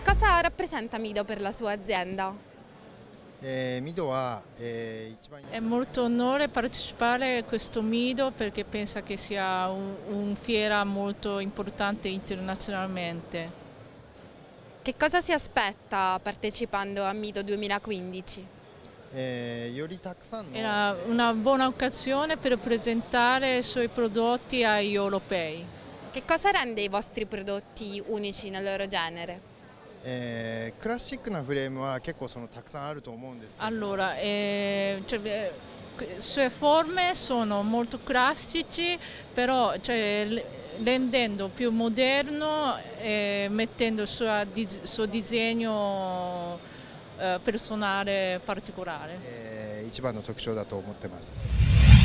Che cosa rappresenta Mido per la sua azienda? Eh, eh, È molto onore partecipare a questo Mido perché pensa che sia un, un fiera molto importante internazionalmente. Che cosa si aspetta partecipando a Mido 2015? Eh, Era una buona occasione per presentare i suoi prodotti agli europei. Che cosa rende i vostri prodotti unici nel loro genere? えー、クラシックなフレームは結構そのたくさんあると思うんですけど eh, allora, eh, cioè, eh, sue forme sono molto classici però cioè, rendendo più moderno e eh, mettendo il suo, suo disegno eh, personale particolare、えー、一番の特徴だと思ってます eh,